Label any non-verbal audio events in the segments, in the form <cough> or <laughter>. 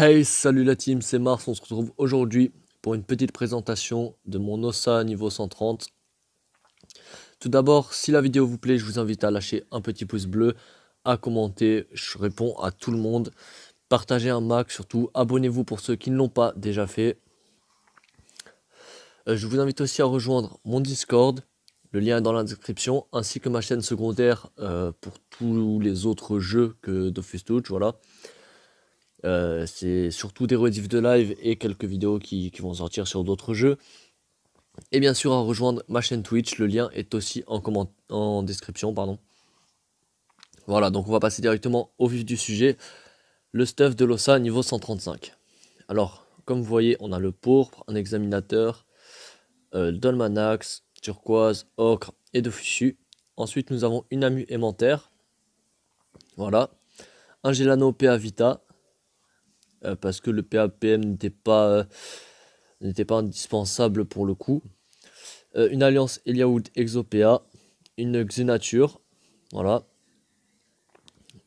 Hey, salut la team, c'est Mars. On se retrouve aujourd'hui pour une petite présentation de mon OSA niveau 130. Tout d'abord, si la vidéo vous plaît, je vous invite à lâcher un petit pouce bleu, à commenter. Je réponds à tout le monde. Partagez un mac surtout abonnez-vous pour ceux qui ne l'ont pas déjà fait. Euh, je vous invite aussi à rejoindre mon Discord. Le lien est dans la description, ainsi que ma chaîne secondaire euh, pour tous les autres jeux que d'office Touch. Voilà. Euh, c'est surtout des rediffs de live et quelques vidéos qui, vont sortir sur d'autres jeux. Et bien sûr, à rejoindre ma chaîne Twitch, le lien est aussi en, en description. Pardon. Voilà, donc on va passer directement au vif du sujet. Le stuff de l'OSA niveau 135. Alors, comme vous voyez, on a le pourpre, un examinateur, euh, dolmanax, turquoise, ocre et de fichu. Ensuite, nous avons une amu aimantaire. Voilà. Un gelano PA Vita, euh, parce que le PAPM n'était pas, euh, pas indispensable pour le coup. Euh, une alliance Eliaoud Exopea, une Xenature, voilà.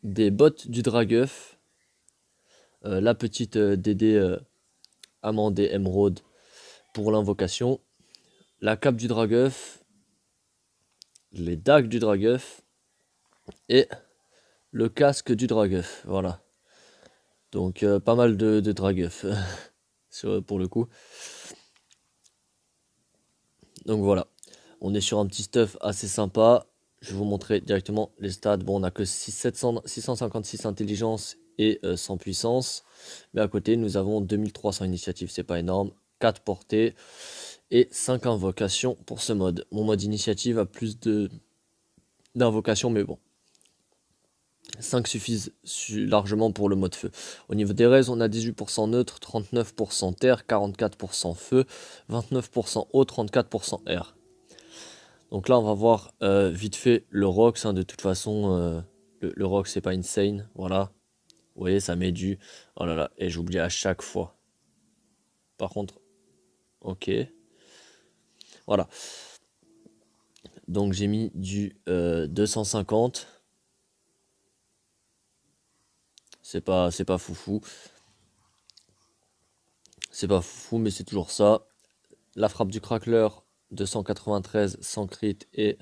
Des bottes du Dragueuf, la petite DD amendée Emeraude pour l'invocation, la cape du Dragueuf, les dagues du Dragueuf et le casque du Dragueuf, voilà. Donc euh, pas mal de, de euh, <laughs> pour le coup. Donc voilà, on est sur un petit stuff assez sympa. Je vais vous montrer directement les stats. Bon, on n'a que 656 intelligence et 100 euh, puissance. Mais à côté, nous avons 2300 initiatives, c'est pas énorme. 4 portées et 5 invocations pour ce mode. Mon mode initiative a plus d'invocations, mais bon, 5 suffisent largement pour le mode feu. Au niveau des raisons, on a 18% neutre, 39% terre, 44% feu, 29% eau, 34% air. Donc là, on va voir euh, vite fait le rock hein, de toute façon, euh, le, rock Rox, c'est pas insane. Voilà. Vous voyez, ça met du. Oh là là, et j'oublie à chaque fois. Par contre, ok. Voilà. Donc j'ai mis du 250. Euh, C'est pas, c'est pas foufou. C'est pas foufou, mais c'est toujours ça. La frappe du crackler, 293 sans crit et.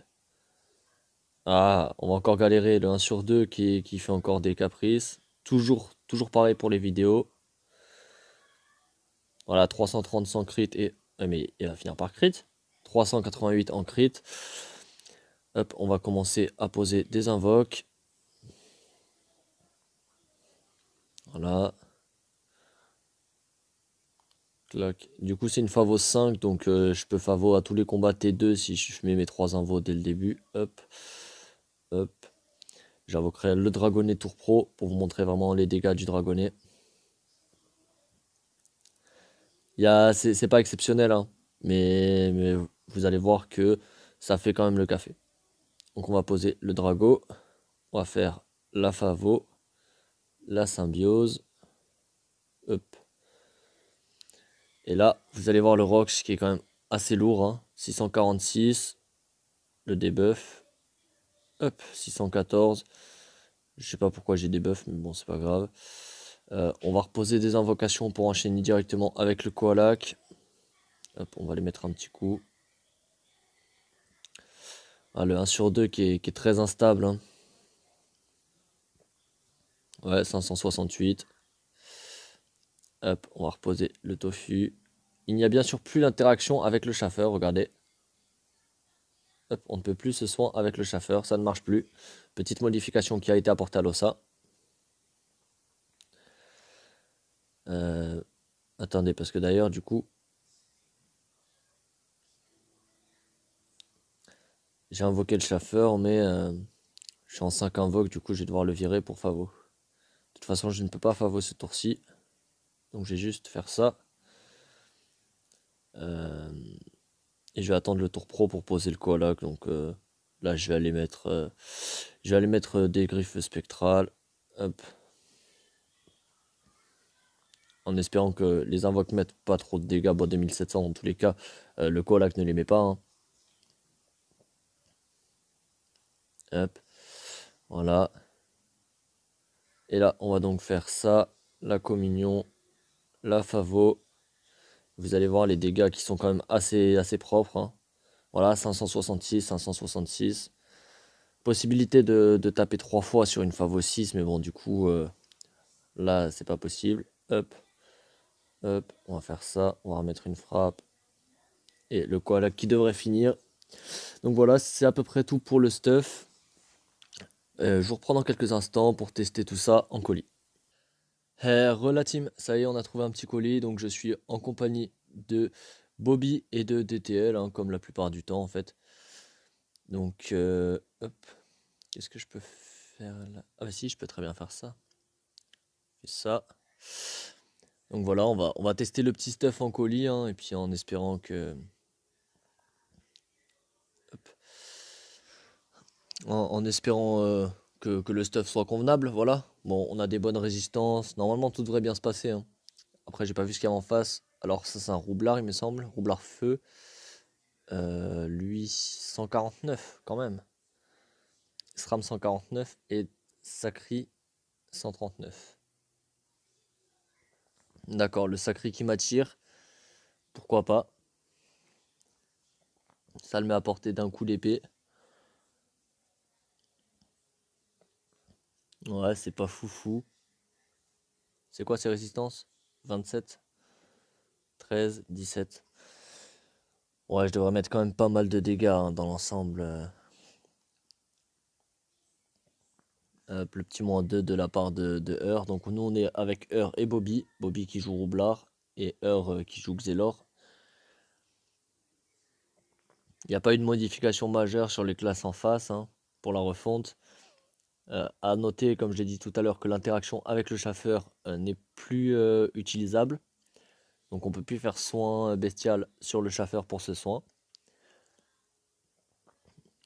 Ah, on va encore galérer. Le 1 sur 2 qui, qui fait encore des caprices. Toujours, toujours pareil pour les vidéos. Voilà, 330 sans crit et. Euh, mais il va finir par crit. 388 en crit. Hop, on va commencer à poser des invoques. Voilà. Du coup, c'est une Favo 5, donc euh, je peux Favo à tous les combats T2 si je mets mes 3 invos dès le début. Hop. Hop. J'invoquerai le Dragonnet Tour Pro pour vous montrer vraiment les dégâts du Dragonnet. C'est pas exceptionnel, hein, mais, mais vous allez voir que ça fait quand même le café. Donc on va poser le Drago. On va faire la Favo la symbiose. Hop. Et là, vous allez voir le Rox qui est quand même assez lourd. 646. Hein. Le debuff. Hop, 614. Je sais pas pourquoi j'ai debuff, mais bon, c'est pas grave. Euh, on va reposer des invocations pour enchaîner directement avec le Koalak. on va les mettre un petit coup. Ah, le 1 sur 2 qui est, très instable. Hein. Ouais, 568. Hop, on va reposer le tofu. Il n'y a bien sûr plus d'interaction avec le chauffeur, regardez. Hop, on ne peut plus ce soin avec le chauffeur, ça ne marche plus. Petite modification qui a été apportée à l'OSA. Euh, attendez, parce que d'ailleurs, du coup, j'ai invoqué le chauffeur, mais euh, je suis en 5 invoques, du coup, je vais devoir le virer pour Favo façon, je ne peux pas favoriser ce tour-ci. Donc, je vais juste faire ça. Euh, et je vais attendre le tour pro pour poser le koala. Donc euh, là, je vais aller mettre, euh, je vais aller mettre des griffes spectrales. En espérant que les invoques mettent pas trop de dégâts. Bon, 2700 en tous les cas, le koala ne les met pas. Hein. Hop. Voilà. Et là, on va donc faire ça, la communion, la favo. Vous allez voir les dégâts qui sont quand même assez, assez propres. Hein. Voilà, 566, 566. Possibilité de, taper trois fois sur une favo 6, mais bon, du coup, euh, là, c'est pas possible. Hop, hop, on va faire ça. On va remettre une frappe. Et le là qui devrait finir. Donc voilà, c'est à peu près tout pour le stuff. Euh, je vous reprends dans quelques instants pour tester tout ça en colis. Relatim, relative, ça y est, on a trouvé un petit colis. Donc je suis en compagnie de Bobby et de DTL, hein, comme la plupart du temps en fait. Donc, euh, hop, qu'est-ce que je peux faire là Ah bah si, je peux très bien faire ça. Et ça. Donc voilà, on va, on va tester le petit stuff en colis, hein, et puis en espérant que, en, espérant euh, que, le stuff soit convenable. Voilà. Bon, on a des bonnes résistances. Normalement, tout devrait bien se passer. Hein. Après, j'ai pas vu ce qu'il y a en face. Alors, ça, c'est un roublard, il me semble. Roublard feu. Euh, lui, 149, quand même. SRAM 149 et Sacri 139. D'accord, le Sacri qui m'attire. Pourquoi pas Ça le met à portée d'un coup l'épée. Ouais, c'est pas foufou. C'est quoi ces résistances 27 13, 17. Ouais, je devrais mettre quand même pas mal de dégâts hein, dans l'ensemble. Euh, le petit moins 2 de la part de, de Heur. Donc nous on est avec Heur et Bobby. Bobby qui joue Roublard et Heur euh, qui joue Xelor. Il n'y a pas eu de modification majeure sur les classes en face hein, pour la refonte. Euh, à noter, comme je l'ai dit tout à l'heure, que l'interaction avec le chauffeur euh, n'est plus euh, utilisable. Donc on ne peut plus faire soin bestial sur le chasseur pour ce soin.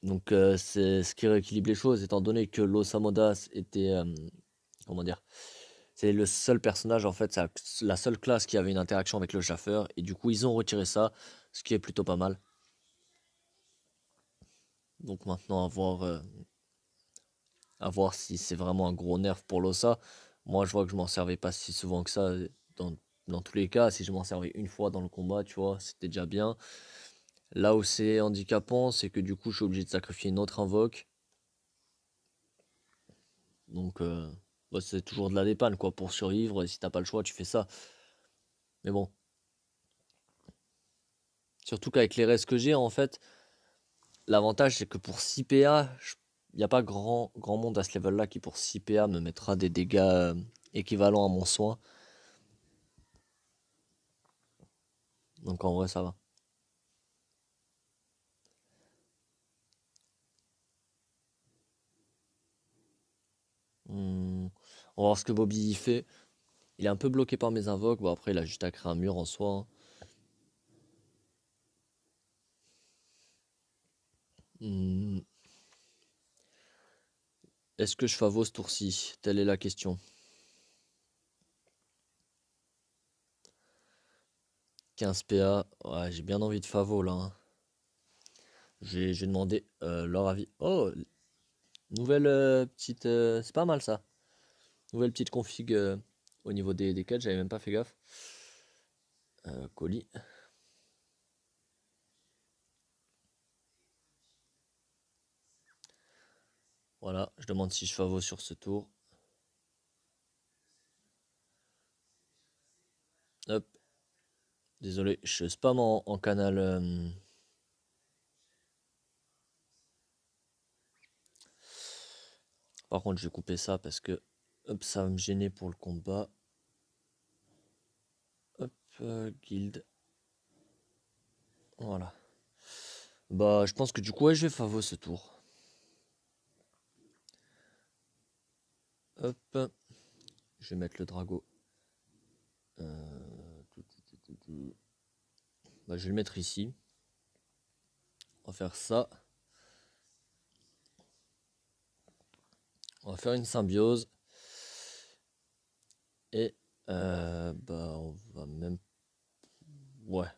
Donc c'est ce qui rééquilibre les choses, étant donné que l'Osamodas était, comment dire, c'est le seul personnage en fait, c'est la seule classe qui avait une interaction avec le chasseur. et du coup ils ont retiré ça, ce qui est plutôt pas mal. Donc maintenant à voir voir si c'est vraiment un gros nerf pour l'Ossa. Moi, je vois que je m'en servais pas si souvent que ça. Dans, tous les cas, si je m'en servais une fois dans le combat, tu vois, c'était déjà bien. Là où c'est handicapant, c'est que du coup, je suis obligé de sacrifier une autre invoque. Donc, euh, bah, c'est toujours de la dépanne, quoi. Pour survivre, et si t'as pas le choix, tu fais ça. Mais bon. Surtout qu'avec les restes que j'ai, en fait, l'avantage, c'est que pour 6 PA, je il n'y a pas grand, grand monde à ce level-là qui, pour 6 PA, me mettra des dégâts euh, équivalents à mon soin. Donc en vrai, ça va. Hmm. On va voir ce que Bobby fait. Il est un peu bloqué par mes invoques. Bon, après, il a juste à créer un mur en soi. Hmm. Est-ce que je favore ce tour-ci Telle est la question. « 15 PA, ouais, j'ai bien envie de Favo là. Hein. J'ai demandé euh, leur avis. Oh, nouvelle euh, petite. Euh, c'est pas mal ça. Nouvelle petite config au niveau des, des j'avais même pas fait gaffe. colis. Voilà, je demande si je favo sur ce tour. Hop. Désolé, je spam en, canal. Euh. Par contre, je vais couper ça parce que ça va me gêner pour le combat. Hop, euh, guild. Voilà. Bah, je pense que du coup, je vais favo ce tour. Hop. Je vais mettre le drago. Euh, bah, je vais le mettre ici. On va faire ça. On va faire une symbiose. Et euh, bah, on va même... Ouais.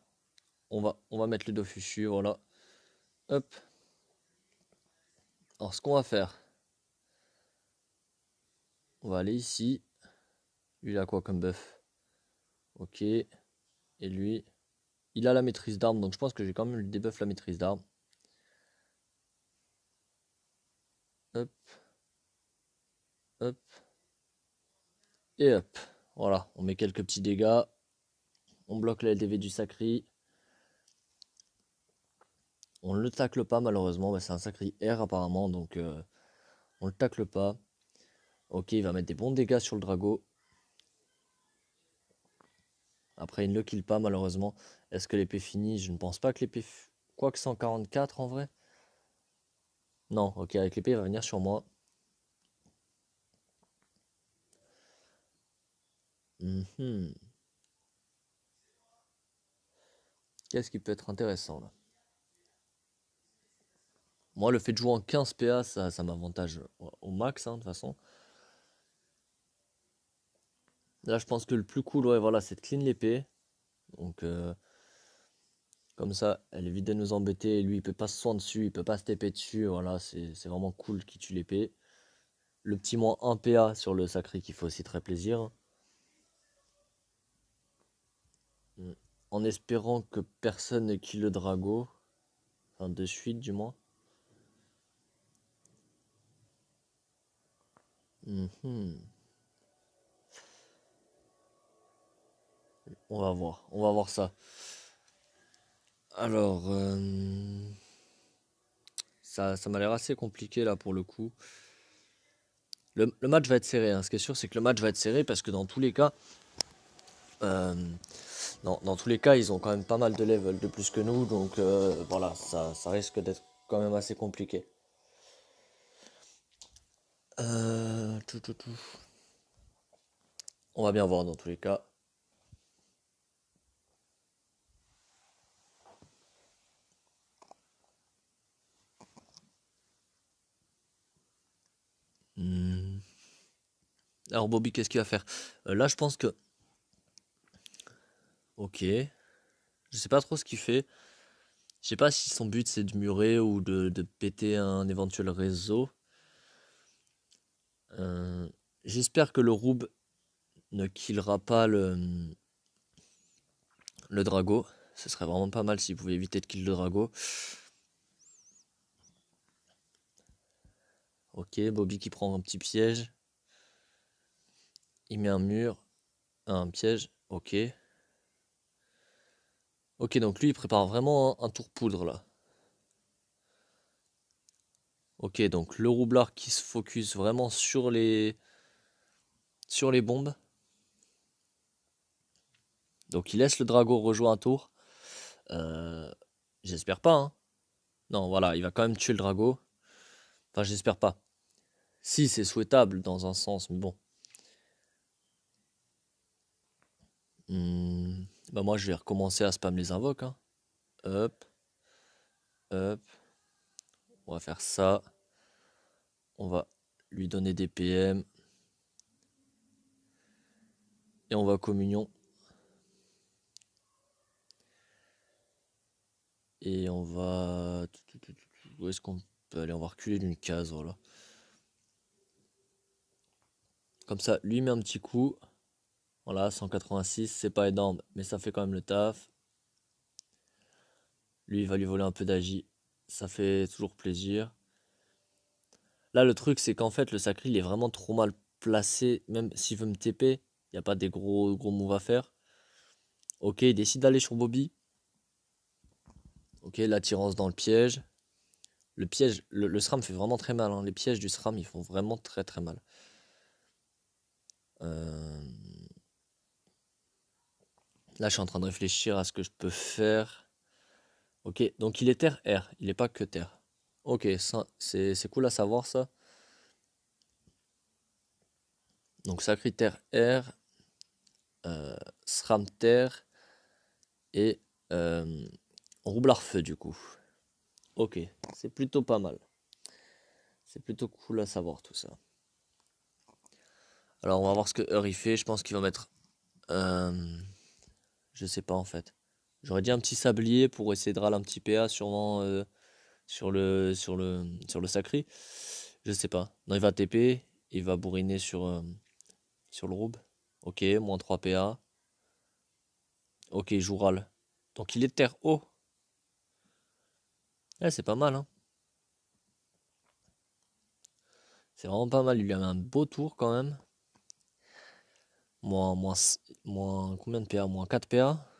On va, on va mettre le deux voilà. Hop. Alors ce qu'on va faire, on va aller ici. Lui, il a quoi comme buff Ok. Et lui, il a la maîtrise d'armes, donc je pense que j'ai quand même le débuff la maîtrise d'armes. Hop. Hop. Et hop. Voilà, on met quelques petits dégâts. On bloque la LDV du Sacri. On ne le tacle pas malheureusement, bah, c'est un Sacri R apparemment, donc euh, on le tacle pas. Ok, il va mettre des bons dégâts sur le Drago. Après, il ne le kill pas, malheureusement. Est-ce que l'épée finit Je ne pense pas que l'épée... Quoi que 144, en vrai Non, ok, avec l'épée, il va venir sur moi. Mhm. Qu'est-ce qui peut être intéressant, là Moi, le fait de jouer en 15 PA, ça, m'avantage au max, hein, de toute façon. Là, je pense que le plus cool, ouais, voilà, c'est de clean l'épée. Donc, euh, comme ça, elle évite de nous embêter. Lui, il peut pas se soin dessus, il peut pas se taper dessus. Voilà, c'est vraiment cool qu'il tue l'épée. Le petit moins 1 PA sur le sacré qui fait aussi très plaisir. Hmm. En espérant que personne ne kill le drago. Enfin, de suite, du moins. Hmm, hmm. On va voir. On va voir ça. Alors, euh, ça, ça m'a l'air assez compliqué là pour le coup. Le, match va être serré. Hein. Ce qui est sûr, c'est que le match va être serré parce que dans tous les cas, euh, dans, tous les cas, ils ont quand même pas mal de level de plus que nous. Donc euh, voilà, ça, risque d'être quand même assez compliqué. On va bien voir dans tous les cas. Alors Bobby, qu'est-ce qu'il va faire euh, Là, je pense que... Ok. Je sais pas trop ce qu'il fait. Je sais pas si son but c'est de murer ou de, péter un éventuel réseau. Euh, j'espère que le Roub ne killera pas le, le Drago. Ce serait vraiment pas mal s'il pouvait éviter de kill le Drago. Ok, Bobby qui prend un petit piège. Il met un mur, un piège, ok. Ok, donc lui, il prépare vraiment un, tour poudre, là. Ok, donc le roublard qui se focus vraiment sur les, sur les bombes. Donc il laisse le drago rejoindre un tour. Euh, j'espère pas. Hein. Non, voilà, il va quand même tuer le drago. Enfin, j'espère pas. Si, c'est souhaitable dans un sens, mais bon. Hmm. Bah moi, je vais recommencer à spam les invoques. Hein. Hop. Hop. On va faire ça. On va lui donner des PM. Et on va communion. Et on va... Où est-ce qu'on peut aller On va reculer d'une case, voilà. Comme ça, lui met un petit coup. Voilà, 186, c'est pas énorme, mais ça fait quand même le taf. Lui, il va lui voler un peu d'agi. Ça fait toujours plaisir. Là, le truc, c'est qu'en fait, le sacré, il est vraiment trop mal placé. Même s'il veut me TP, il n'y a pas des gros, gros moves à faire. Ok, il décide d'aller sur Bobby. Ok, l'attirance dans le piège. Le piège, le, SRAM fait vraiment très mal. Hein. Les pièges du SRAM, ils font vraiment très très mal. Euh... Là, je suis en train de réfléchir à ce que je peux faire. Ok, donc il est terre, air. Il n'est pas que terre. Ok, c'est cool à savoir ça. Donc sacré terre R, euh, SRAM terre et euh, roublard feu du coup. Ok, c'est plutôt pas mal. C'est plutôt cool à savoir tout ça. Alors on va voir ce que Heur fait. Je pense qu'il va mettre... Euh, je sais pas en fait. J'aurais dit un petit sablier pour essayer de râler un petit PA sûrement euh, sur, le, sur, le, sur le sacré. Je sais pas. Non, il va TP, il va bourriner sur, euh, sur le roube. Ok, moins 3 PA. Ok, il râle. Donc il est terre haut. Eh, c'est pas mal. Hein. C'est vraiment pas mal. Il lui a mis un beau tour quand même moins, moins, moins combien de PA Moins 4 PA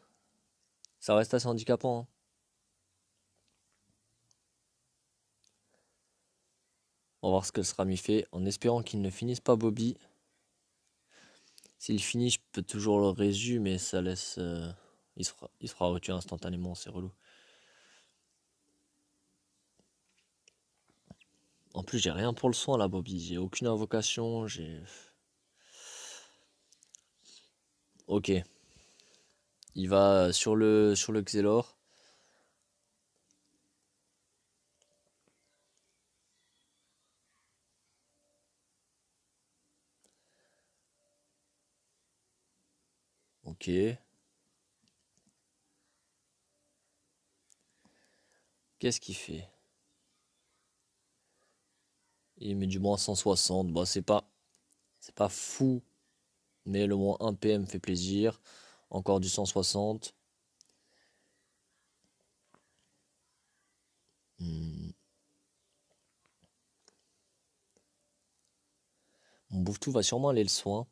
Ça reste assez handicapant. Hein. On va voir ce que sera mis fait en espérant qu'il ne finisse pas Bobby. S'il finit, je peux toujours le résumer, ça laisse. il, euh, sera il se instantanément, c'est relou. En plus, j'ai rien pour le soin là, Bobby. J'ai aucune invocation, j'ai. Ok. Il va euh, sur le, sur le Xelor. Ok. Qu'est-ce qu'il fait Il met du moins 160. Bon, bah, c'est pas... C'est pas fou mais le moins 1 PM fait plaisir. Encore du 160. Hmm. Mon bouffe-tout va sûrement aller le soin.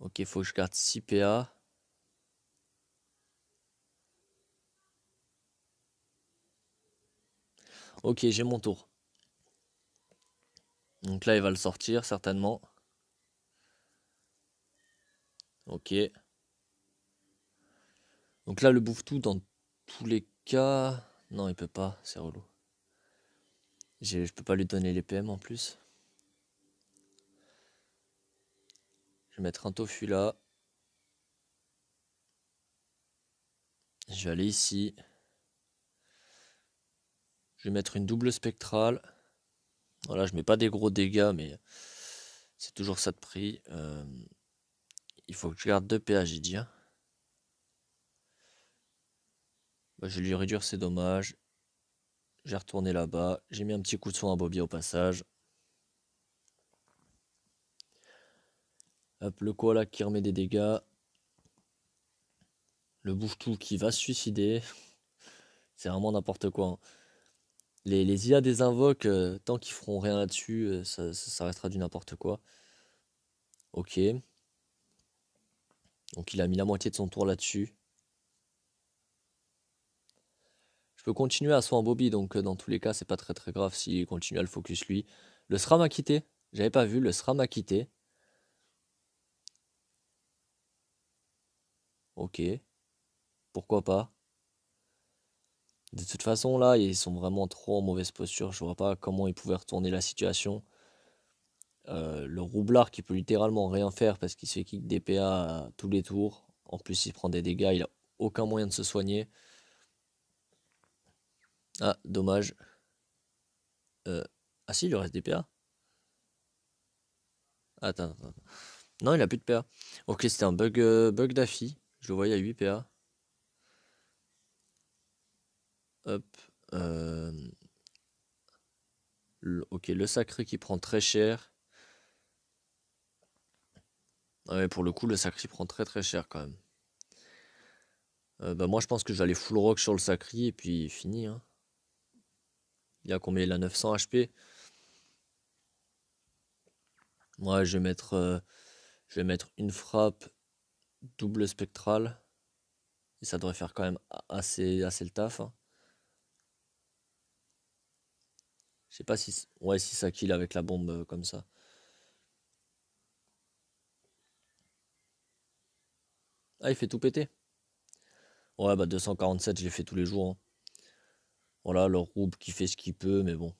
Ok, faut que je garde 6 PA. Ok, j'ai mon tour. Donc là, il va le sortir, certainement. Ok. Donc là, le bouffe-tout, dans tous les cas... Non, il peut pas, c'est relou. Je peux pas lui donner les PM en plus. Je vais mettre un tofu là. Je vais aller ici. Je vais mettre une double spectrale. Voilà, je mets pas des gros dégâts, mais c'est toujours ça de prix. Euh, il faut que je garde 2 PHJ. Hein. Bah, je vais lui réduire c'est dommage J'ai retourné là-bas. J'ai mis un petit coup de soin à Bobby au passage. Hop, le koala qui remet des dégâts. Le bouffe tout qui va suicider. <laughs> C'est vraiment n'importe quoi. Hein. Les, IA des invoques, euh, tant qu'ils feront rien là-dessus, euh, ça, restera du n'importe quoi. Ok. Donc il a mis la moitié de son tour là-dessus. Je peux continuer à soin Bobby, donc euh, dans tous les cas, c'est pas très très grave s'il continue à le focus lui. Le SRAM a quitté. J'avais pas vu, le SRAM a quitté. Ok. Pourquoi pas de toute façon, là, ils sont vraiment trop en mauvaise posture. Je vois pas comment ils pouvaient retourner la situation. Euh, le roublard qui peut littéralement rien faire parce qu'il se fait kick DPA à tous les tours. En plus, il prend des dégâts, il a aucun moyen de se soigner. Ah, dommage. Euh, ah si, il lui reste des PA. Attends, attends. Non, il a plus de PA. Ok, c'était un bug, euh, bug d'affi. Je le voyais à 8 PA. Hop. Euh, ok, le sacré qui prend très cher. Ah pour le coup, le sacré prend très très cher quand même. Euh, bah, moi, je pense que j'allais full rock sur le sacré et puis fini. Hein. Il y a combien Il a 900 HP. Moi, je vais mettre, euh, je vais mettre une frappe double spectrale. Et ça devrait faire quand même assez, assez le taf. Hein. Je sais pas si. Ouais, si ça kill avec la bombe euh, comme ça. Ah, il fait tout péter. Ouais, bah 247, l'ai fait tous les jours. Hein. Voilà, le roube qui fait ce qu'il peut, mais bon.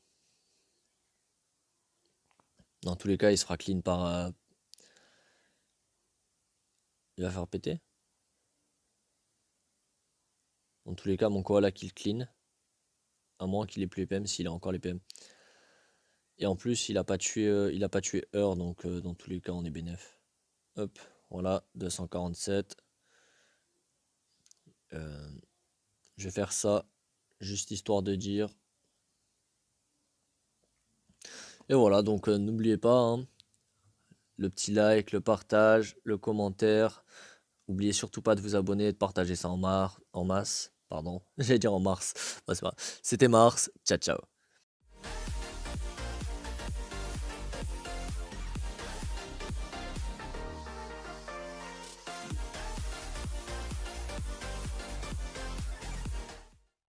Dans tous les cas, il se fera clean par. Euh, il va faire péter. Dans tous les cas, mon koala le clean. À moins qu'il ait plus les PM, s'il a encore les PM. Et en plus, il a pas tué, euh, il a pas tué heure, donc euh, dans tous les cas, on est bénéf. Hop, voilà, 247. Euh, je vais faire ça, juste histoire de dire. Et voilà, donc n'oubliez pas, hein, le petit like, le partage, le commentaire. N'oubliez surtout pas de vous abonner et de partager ça en, en masse. Pardon, <laughs> j'ai dire en mars. C'était mars. Ciao, ciao.